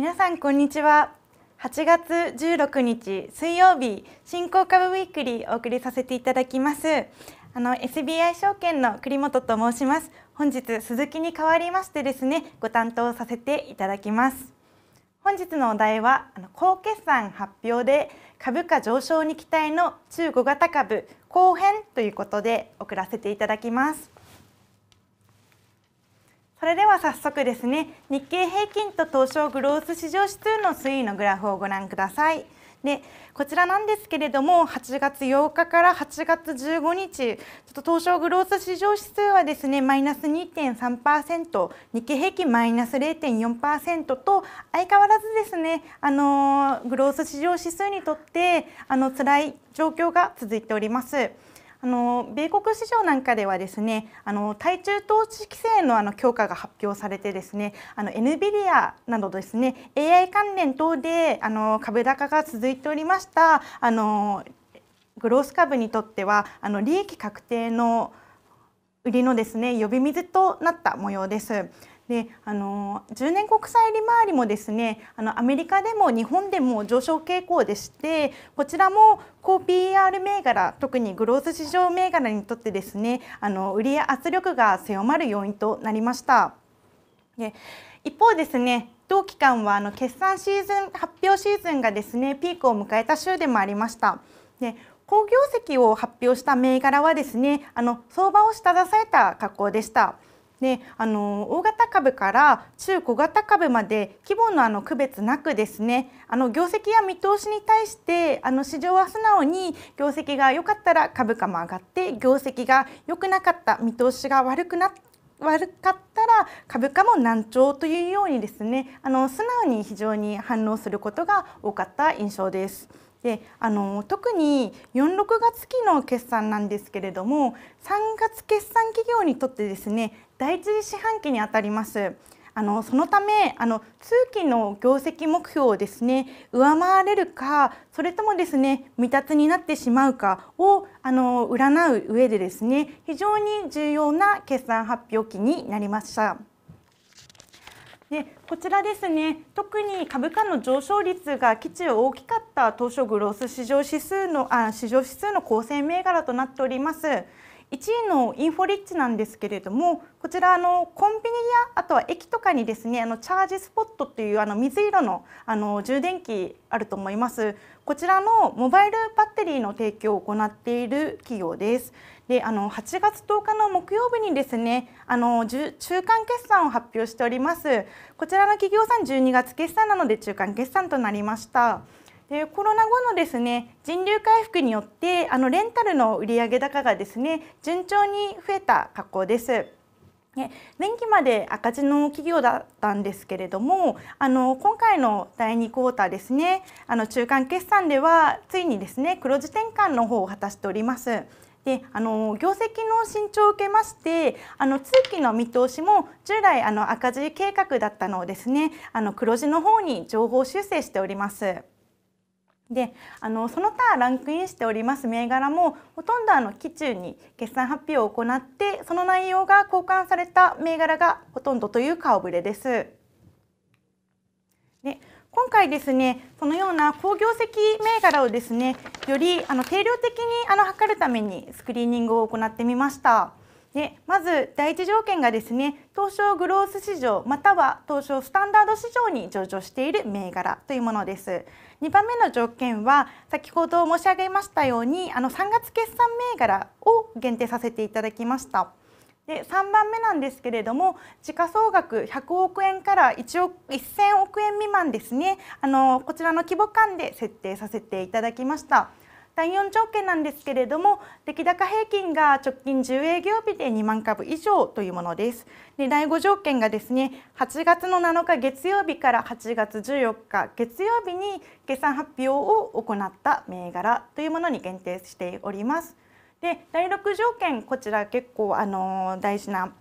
皆さんこんにちは8月16日水曜日新興株ウィークリーお送りさせていただきますあの SBI 証券の栗本と申します本日鈴木に代わりましてですねご担当させていただきます本日のお題はあの高決算発表で株価上昇に期待の中小型株後編ということで送らせていただきますそれでは早速ですね日経平均と東証グロース市場指数の推移のグラフをご覧ください。でこちらなんですけれども8月8日から8月15日ちょっと東証グロース市場指数はですねマイナス2.3%日経平均マイナス0.4%と相変わらずですねあのグロース市場指数にとってあの辛い状況が続いております。あの米国市場なんかではですねあの対中投資規制のあの強化が発表されてですねあの NVIDIA などですね AI 関連等であの株高が続いておりましたあのグロース株にとってはあの利益確定の売りのですね呼び水となった模様です。であの10年国債利回りもですねあのアメリカでも日本でも上昇傾向でしてこちらも高 PR 銘柄特にグロース市場銘柄にとってですねあの売り圧力が強まる要因となりました。で一方ですね同期間はあの決算シーズン発表シーズンがですねピークを迎えた週でもありました。で好業績を発表した銘柄はですねあの相場を下支えた格好でした。であの大型株から中小型株まで規模のあの区別なくですねあの業績や見通しに対してあの市場は素直に業績が良かったら株価も上がって業績が良くなかった見通しが悪くなって悪かったら株価も難聴というようにですねあの素直に非常に反応することが多かった印象です。であの特に46月期の決算なんですけれども3月決算企業にとってですね第一四半期にあたります。あのそのためあの通期の業績目標をですね上回れるかそれともですね未達になってしまうかをあの占う上でですね非常に重要な決算発表期になりました。でこちらですね特に株価の上昇率が基地を大きかった当初グロース市場指数のあ市場指数の構成銘柄となっております。1位のインフォリッチなんですけれどもこちらあのコンビニやあとは駅とかにですねあのチャージスポットというあの水色のあの充電器あると思いますこちらのモバイルバッテリーの提供を行っている企業ですであの8月10日の木曜日にですねあの中間決算を発表しておりますこちらの企業さん12月決算なので中間決算となりましたでコロナ後のですね人流回復によってあのレンタルの売上高がですね順調に増えた格好です。ね、年期まで赤字の企業だったんですけれどもあの今回の第2クォーターですねあの中間決算ではついにですね黒字転換の方を果たしております。であの業績の伸長を受けましてあの通期の見通しも従来あの赤字計画だったのをですねあの黒字の方に情報修正しております。であのその他ランクインしております銘柄もほとんどあの期中に決算発表を行ってその内容が交換された銘柄がほとんどという顔ぶれです。で今回ですねそのような好業績銘柄をですねよりあの定量的にあの測るためにスクリーニングを行ってみました。でまず第一条件がですね東証グロース市場または東証スタンダード市場に上場している銘柄というものです2番目の条件は先ほど申し上げましたようにあの3月決算銘柄を限定させていただきましたで3番目なんですけれども時価総額100億円から1億1000億円未満ですねあのこちらの規模感で設定させていただきました第4条件なんですけれども出来高平均が直近10営業日で2万株以上というものです。で第5条件がですね8月の7日月曜日から8月14日月曜日に決算発表を行った銘柄というものに限定しております。で第6条件こちら結構あの大事な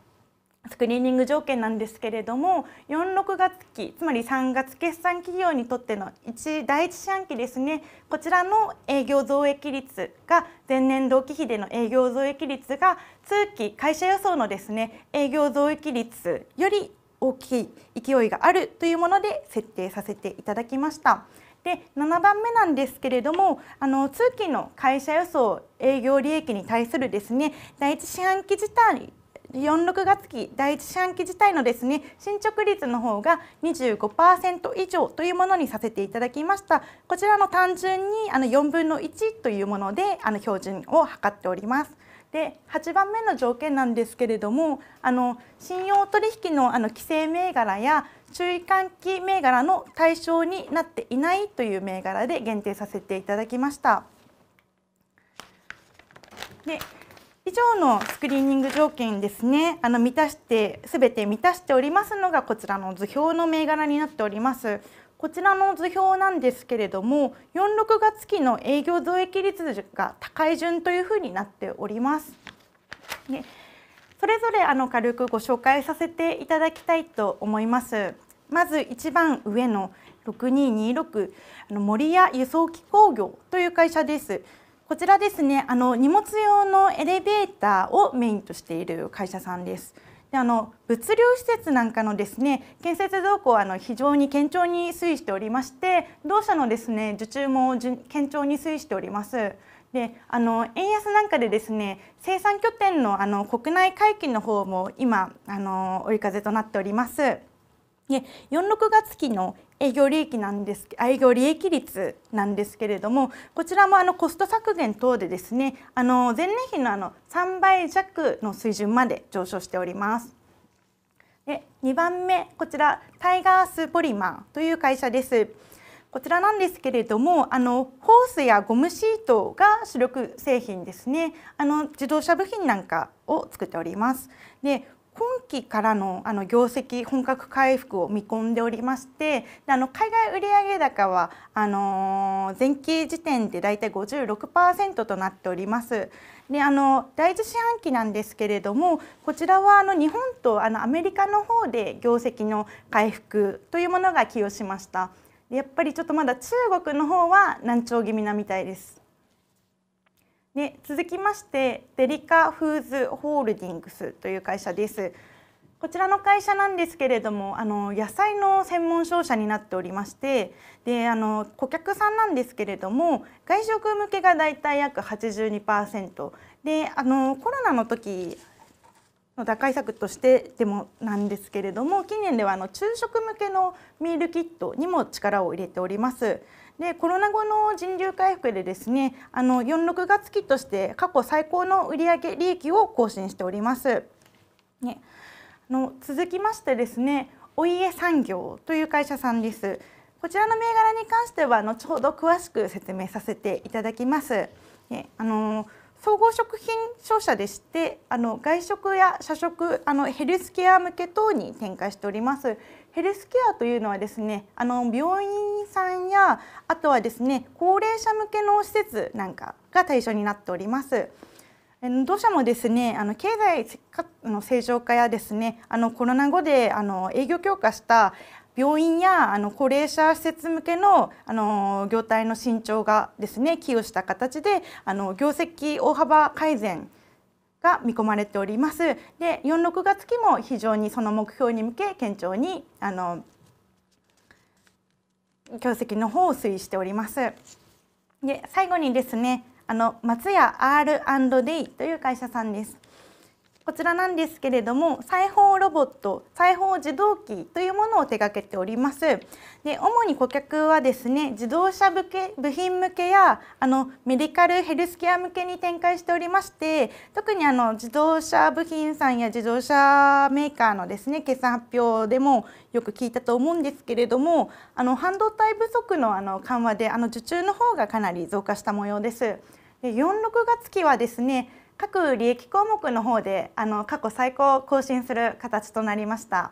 スクリーニング条件なんですけれども46月期つまり3月決算企業にとっての1第1四半期ですねこちらの営業増益率が前年同期比での営業増益率が通期会社予想のですね営業増益率より大きい勢いがあるというもので設定させていただきました。で7番目なんですけれどもあの通期の会社予想営業利益に対するですね第一四半期自体46月期第一四半期自体のですね進捗率の方が25%以上というものにさせていただきましたこちらの単純にあの4分の1というものであの標準を測っておりますで8番目の条件なんですけれどもあの信用取引のあの規制銘柄や注意喚起銘柄の対象になっていないという銘柄で限定させていただきました。で以上のスクリーニング条件ですねあの満たして全て満たしておりますのがこちらの図表の銘柄になっております。こちらの図表なんですけれども46月期の営業増益率が高い順というふうになっております。でそれぞれあの軽くご紹介させていただきたいと思います。まず一番上の6226あの森屋輸送機工業という会社です。こちらですねあの荷物用のエレベーターをメインとしている会社さんです。であの物流施設なんかのですね建設動向はあの非常に堅調に推移しておりまして同社のですね受注も堅調に推移しております。であの円安なんかでですね生産拠点のあの国内回帰の方も今あの追い風となっております。で46月期の営業利益なんです営業利益率なんですけれどもこちらもあのコスト削減等でですねあの前年比のあの3倍弱の水準まで上昇しております。で2番目こちらタイガースポリマーという会社です。こちらなんですけれどもあのホースやゴムシートが主力製品ですねあの自動車部品なんかを作っております。で今期からのあの業績本格回復を見込んでおりましてあの海外売上高はあの前期時点でだいたい56%となっております。であの第一四半期なんですけれどもこちらはあの日本とあのアメリカの方で業績の回復というものが寄与しました。やっぱりちょっとまだ中国の方は難聴気味なみたいです。で続きましてデリカフーズホールディングスという会社です。こちらの会社なんですけれどもあの野菜の専門商社になっておりましてであの顧客さんなんですけれども外食向けがだいたい約82%であのコロナの時の打開策としてでもなんですけれども近年ではあの昼食向けのミールキットにも力を入れております。でコロナ後の人流回復でですねあの46月期として過去最高の売上利益を更新しております。ね、あの続きましてですねお家産業という会社さんです。こちらの銘柄に関しては後ほど詳しく説明させていただきます。ね、あの総合食品商社でしてあの外食や社食あのヘルスケア向け等に展開しておりますヘルスケアというのはですねあの病院さんやあとはですね高齢者向けの施設なんかが対象になっております。どうしてもですねあの経済の正常化やですねあのコロナ後であの営業強化した病院やあの高齢者施設向けのあの業態の伸長がですね寄与した形であの業績大幅改善が見込まれております。で、4、6月期も非常にその目標に向け堅調にあの業績の方を推移しております。で、最後にですね、あの松屋 R&D という会社さんです。こちらなんですけれども裁縫ロボット裁縫自動機というものを手掛けておりますで主に顧客はですね自動車向け部品向けやあのメディカルヘルスケア向けに展開しておりまして特にあの自動車部品さんや自動車メーカーのですね決算発表でもよく聞いたと思うんですけれどもあの半導体不足のあの緩和であの受注の方がかなり増加した模様です。で46月期はですね各利益項目の方であの過去最高を更新する形となりました。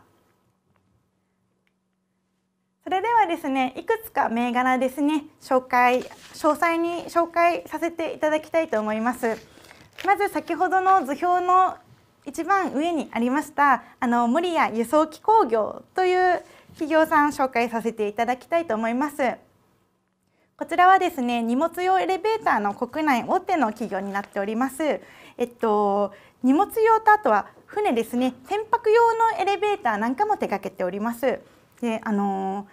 それではですね、いくつか銘柄ですね、紹介、詳細に紹介させていただきたいと思います。まず先ほどの図表の一番上にありました、あの森谷輸送機工業という企業さん紹介させていただきたいと思います。こちらはですね荷物用エレベーターの国内大手の企業になっております。えっと荷物用とあとは船ですね船舶用のエレベーターなんかも手掛けております。であの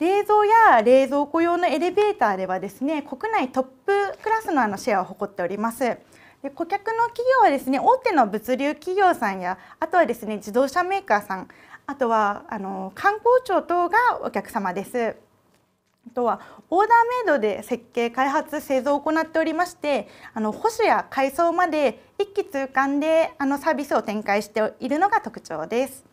冷蔵や冷蔵庫用のエレベーターではですね国内トップクラスのあのシェアを誇っております。で顧客の企業はですね大手の物流企業さんやあとはですね自動車メーカーさんあとはあの観光庁等がお客様です。あとはオーダーメイドで設計開発製造を行っておりましてあの保守や改装まで一気通貫であのサービスを展開しているのが特徴です。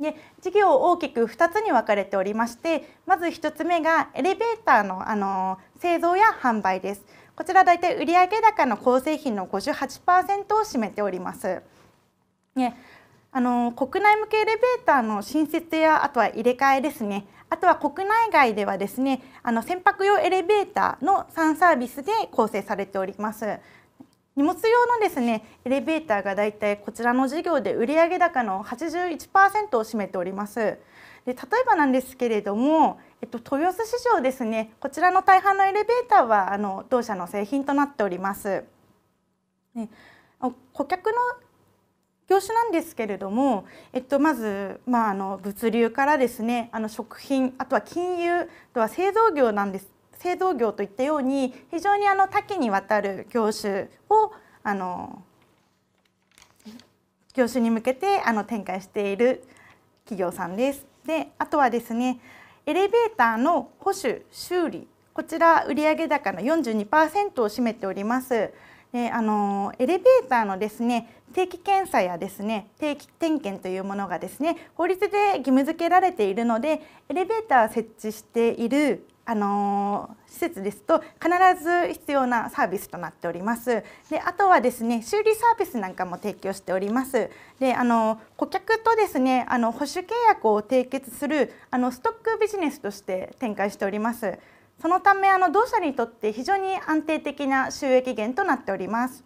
で事業を大きく2つに分かれておりましてまず1つ目がエレベーターのあの製造や販売です。こちら大体売上高の構成品の58%を占めております。ね、あの国内向けエレベーターの新設やあとは入れ替えですねあとは国内外ではですねあの船舶用エレベーターの3サービスで構成されております荷物用のですねエレベーターがだいたいこちらの事業で売上高の81%を占めておりますで例えばなんですけれども、えっと、豊洲市場ですねこちらの大半のエレベーターはあの同社の製品となっております、ね顧客の業種なんですけれども、えっと、まず、まあ、あの物流からですねあの食品あとは金融あとは製造業なんです製造業といったように非常にあの多岐にわたる業種をあの業種に向けてあの展開している企業さんです。であとはですねエレベーターの保守修理こちら売上高の42%を占めております。であのエレベーターのですね定期検査やですね定期点検というものがですね法律で義務付けられているのでエレベーターを設置しているあの施設ですと必ず必要なサービスとなっております。であとはですね修理サービスなんかも提供しております。であの顧客とですねあの保守契約を締結するあのストックビジネスとして展開しております。そのためあの同社にとって非常に安定的な収益源となっております。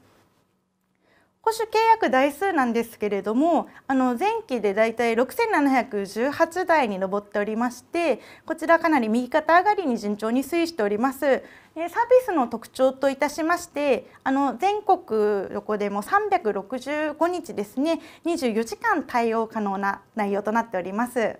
保守契約台数なんですけれどもあの前期でだいたい6718台に上っておりましてこちらかなり右肩上がりに順調に推移しておりますサービスの特徴といたしましてあの全国どこでも365日ですね24時間対応可能な内容となっております。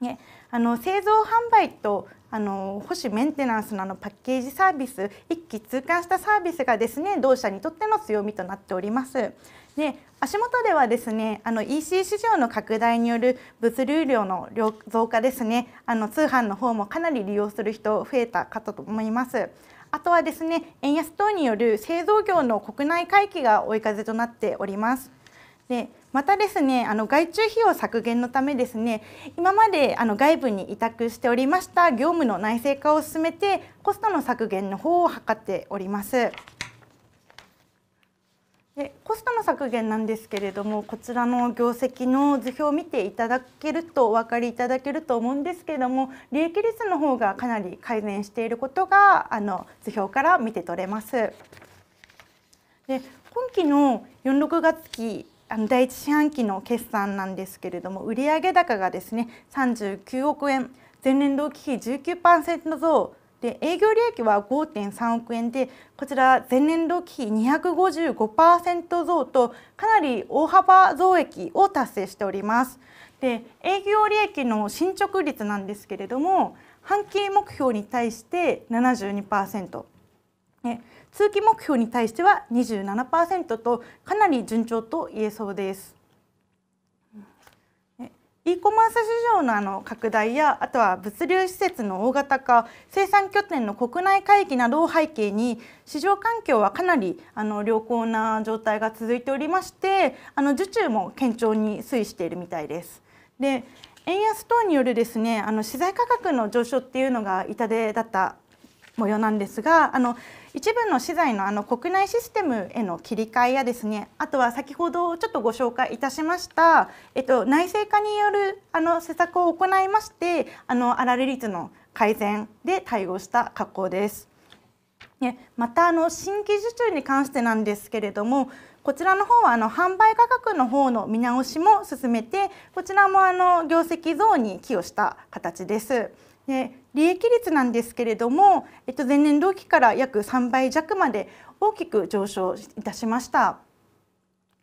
ね、あの製造販売とあの保守メンテナンスのあのパッケージサービス一気通貫したサービスがですね同社にとっての強みとなっております。で足元ではですねあの EC 市場の拡大による物流量の増加ですねあの通販の方もかなり利用する人増えたかと思います。あとはですね円安等による製造業の国内回帰が追い風となっております。でまたですねあの外注費用削減のためですね今まであの外部に委託しておりました業務の内製化を進めてコストの削減の方を図っております。でコストの削減なんですけれどもこちらの業績の図表を見ていただけるとお分かりいただけると思うんですけれども利益率の方がかなり改善していることがあの図表から見て取れます。で今期の46月期あの第一四半期の決算なんですけれども売上高がですね39億円前年同期比19%増で営業利益は5.3億円でこちら前年同期比255%増とかなり大幅増益を達成しております。で営業利益の進捗率なんですけれども半期目標に対して72%。通期目標に対しては27%とかなり順調と言えそうです。e コマース市場のあの拡大やあとは物流施設の大型化生産拠点の国内回帰などを背景に市場環境はかなりあの良好な状態が続いておりましてあの受注も堅調に推移しているみたいです。で円安等によるですねあの資材価格の上昇っていうのが痛手だった模様なんですがあの一部の資材のあの国内システムへの切り替えやですねあとは先ほどちょっとご紹介いたしました、えっと、内製化によるあの施策を行いましてあの粗利率の改善で対応した格好です。ね、またあの新規受注に関してなんですけれどもこちらの方はあの販売価格の方の見直しも進めてこちらもあの業績増に寄与した形です。で利益率なんですけれども、えっと、前年同期から約3倍弱まで大きく上昇いたしました。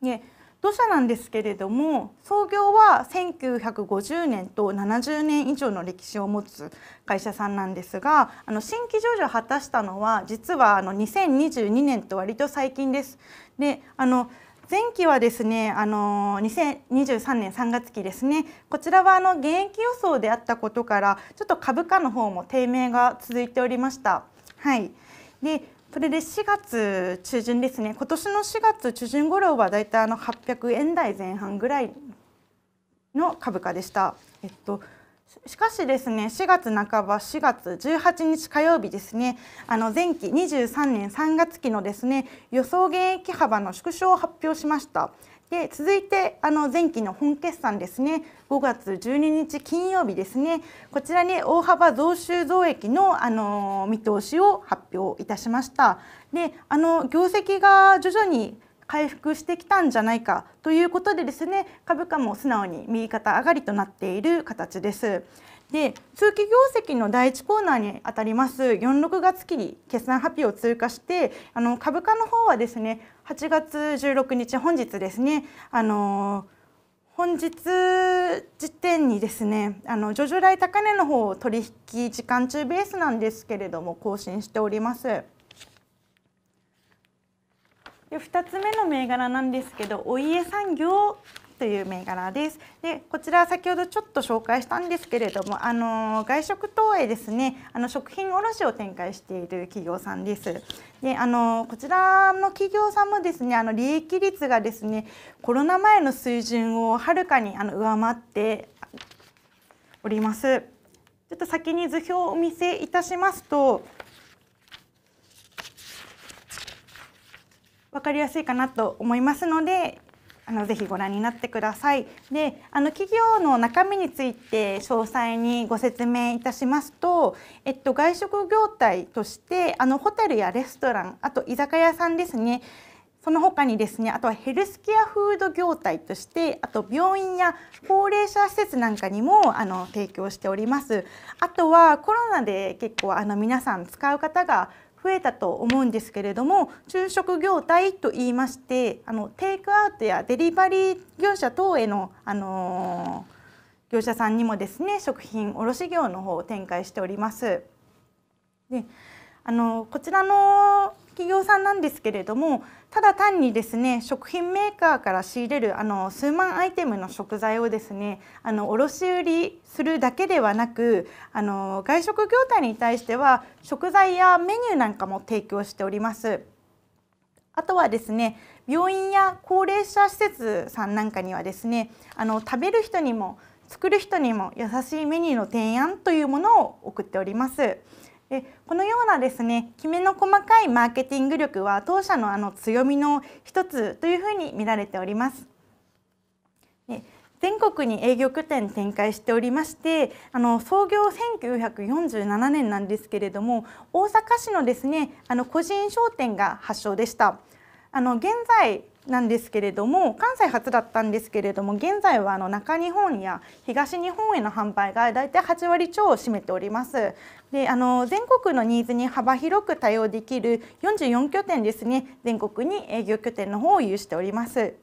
で土砂なんですけれども創業は1950年と70年以上の歴史を持つ会社さんなんですがあの新規上場を果たしたのは実はあの2022年と割と最近です。であの前期はですね、あの2023年3月期ですね、こちらはあの現役予想であったことから、ちょっと株価の方も低迷が続いておりました。はい。で、それで4月中旬ですね、今年の4月中旬頃はだいたいあの800円台前半ぐらいの株価でした。えっとしかしですね4月半ば4月18日火曜日ですねあの前期23年3月期のですね予想減益幅の縮小を発表しましたで続いてあの前期の本決算ですね5月12日金曜日ですねこちらに大幅増収増益のあの見通しを発表いたしましたであの業績が徐々に回復してきたんじゃないかということでですね株価も素直に右肩上がりとなっている形です。で通期業績の第1コーナーにあたります46月期に決算発表を通過してあの株価の方はですね8月16日本日ですねあの本日時点にですねあの徐々来高値の方を取引時間中ベースなんですけれども更新しております。で2つ目の銘柄なんですけどお家産業という銘柄です。で、こちら先ほどちょっと紹介したんですけれども、あの外食等へですね、あの食品卸を展開している企業さんです。で、あのこちらの企業さんもですね、あの利益率がですね、コロナ前の水準をはるかにあの上回っております。ちょっと先に図表をお見せいたしますと。分かりやすいかなと思いますのであのぜひご覧になってください。で、あの企業の中身について詳細にご説明いたしますと、えっと外食業態としてあのホテルやレストラン、あと居酒屋さんですね。その他にですね、あとはヘルスケアフード業態として、あと病院や高齢者施設なんかにもあの提供しております。あとはコロナで結構あの皆さん使う方が増えたと思うんですけれども昼食業態といいましてあのテイクアウトやデリバリー業者等への、あのー、業者さんにもですね食品卸業の方を展開しております。であのこちらの企業さんなんですけれどもただ単にですね食品メーカーから仕入れるあの数万アイテムの食材をですねあの卸売するだけではなくあの外食業態に対しては食材やメニューなんかも提供しております。あとはですね病院や高齢者施設さんなんかにはですねあの食べる人にも作る人にも優しいメニューの提案というものを送っております。このようなですねきめの細かいマーケティング力は当社のあの強みの一つというふうに見られております。全国に営業拠点展開しておりましてあの創業1947年なんですけれども大阪市のですねあの個人商店が発祥でした。あの現在なんですけれども関西初だったんですけれども現在はあの中日本や東日本への販売が大体8割超を占めておりますであの全国のニーズに幅広く対応できる44拠点ですね全国に営業拠点の方を有しております。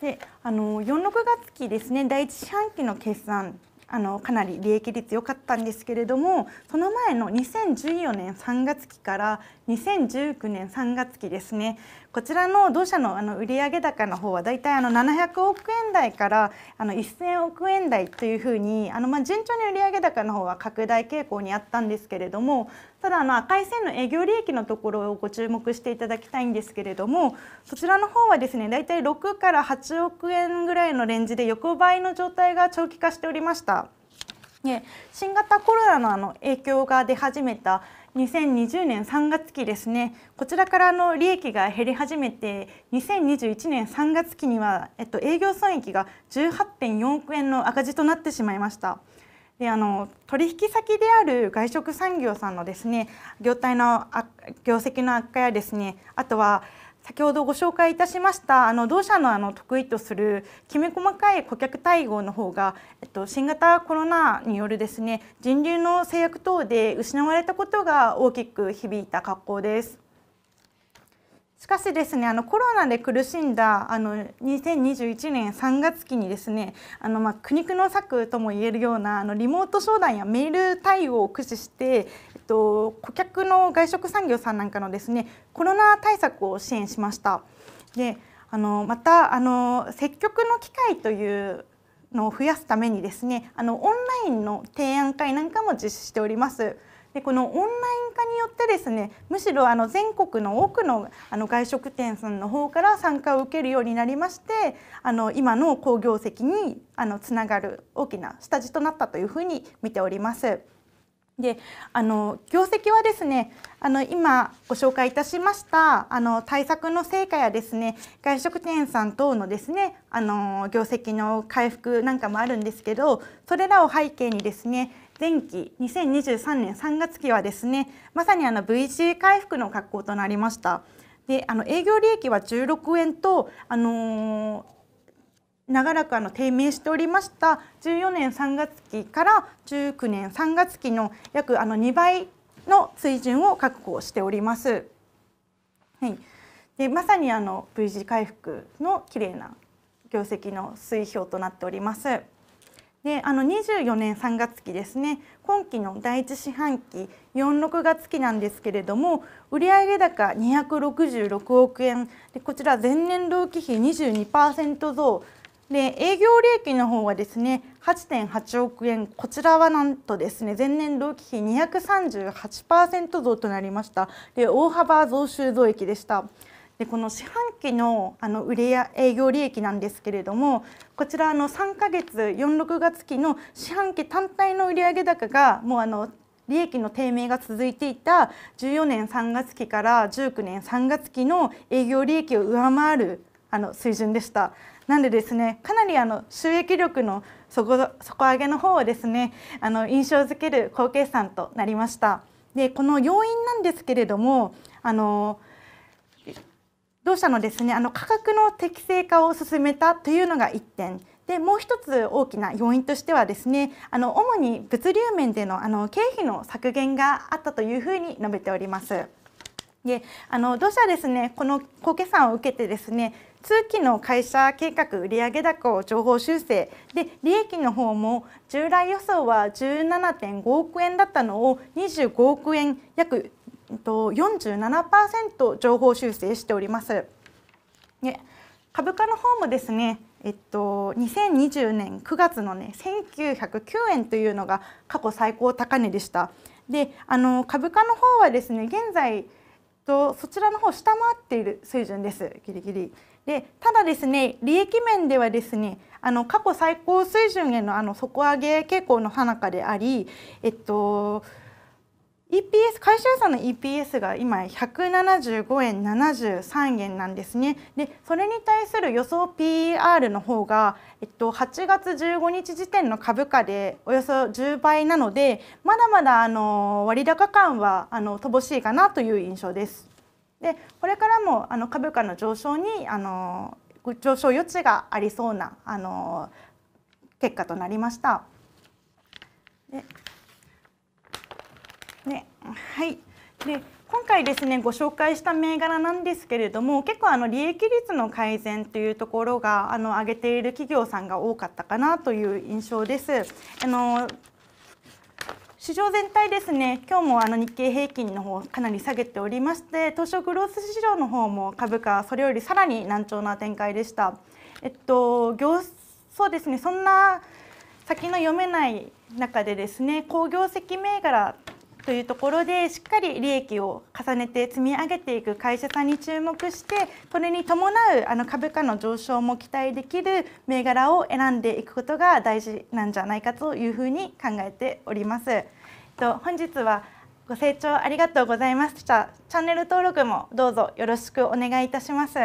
であの46月期ですね第1四半期の決算あのかなり利益率良かったんですけれどもその前の2014年3月期から2019年3月期ですねこちらの同社のあの売上高の方は大体あの700億円台からあの1000億円台というふうにあのまあ順調に売上高の方は拡大傾向にあったんですけれどもただあの赤い線の営業利益のところをご注目していただきたいんですけれどもそちらの方はですね大体6から8億円ぐらいのレンジで横ばいの状態が長期化しておりました。ね、新型コロナのあの影響が出始めた2020年3月期ですねこちらからの利益が減り始めて2021年3月期には、えっと、営業損益が18.4億円の赤字となってしまいました。であの取引先である外食産業さんのですね業態の業績の悪化やですねあとは先ほどご紹介いたしましたあの同社のあの得意とするきめ細かい顧客対応の方が、えっと、新型コロナによるですね人流の制約等で失われたことが大きく響いた格好です。しかしですねあのコロナで苦しんだあの2021年3月期にですねあの、まあ、苦肉の策ともいえるようなあのリモート商談やメール対応を駆使して、えっと、顧客の外食産業さんなんかのですねコロナ対策を支援しました。であのまたあの接客の機会というのを増やすためにですねあのオンラインの提案会なんかも実施しております。でこのオンライン化によってですねむしろあの全国の多くのあの外食店さんの方から参加を受けるようになりましてあの今の好業績にあのつながる大きな下地となったというふうに見ております。であの業績はですねあの今ご紹介いたしましたあの対策の成果やですね外食店さん等のですねあの業績の回復なんかもあるんですけどそれらを背景にですね前期2023年3月期はですねまさにあの v 字回復の格好となりました。であの営業利益は16円と、あのー、長らくあの低迷しておりました14年3月期から19年3月期の約あの2倍の水準を確保しております。はい、でまさにあの V 字回復の綺麗な業績の推移表となっております。であの24年3月期ですね今期の第1四半期46月期なんですけれども売上高266億円でこちら前年同期比22%増で営業利益の方はですね8.8億円こちらはなんとですね前年同期比238%増となりましたで大幅増収増益でした。でこの四半期のあの売営業利益なんですけれどもこちらあの3ヶ月46月期の四半期単体の売上高がもうあの利益の低迷が続いていた14年3月期から19年3月期の営業利益を上回るあの水準でした。なんでですねかなりあの収益力の底上げの方をですねあの印象づける好計算となりました。でこの要因なんですけれどもあの両社のですねあの価格の適正化を進めたというのが1点。でもう1つ大きな要因としてはですねあの主に物流面でのあの経費の削減があったというふうに述べております。であの同社はですねこの高決算を受けてですね通期の会社計画売上高を情報修正で利益の方も従来予想は17.5億円だったのを25億円約47%情報修正しております。ね、株価の方もですね、えっと、2020年9月のね1909円というのが過去最高高値でした。であの株価の方はですね現在とそちらの方下回っている水準ですギリギリ。でただですね利益面ではですねあの過去最高水準へのあの底上げ傾向のはなかでありえっと EPS 会社予算の EPS が今175円73円なんですねでそれに対する予想 PER の方が、えっと、8月15日時点の株価でおよそ10倍なのでまだまだあの割高感はあの乏しいかなという印象です。でこれからもあの株価の上昇にあの上昇余地がありそうなあの結果となりました。ではいで今回ですねご紹介した銘柄なんですけれども結構あの利益率の改善というところがあの上げている企業さんが多かったかなという印象です。あの市場全体ですね今日もあの日経平均の方かなり下げておりまして東証グロース市場の方も株価それよりさらに難聴な展開でした。えっと業そうですねそんな先の読めない中でですね好業績銘柄というところでしっかり利益を重ねて積み上げていく会社さんに注目してこれに伴うあの株価の上昇も期待できる銘柄を選んでいくことが大事なんじゃないかというふうに考えております。と本日はご清聴ありがとうございました。チャンネル登録もどうぞよろしくお願いいたします。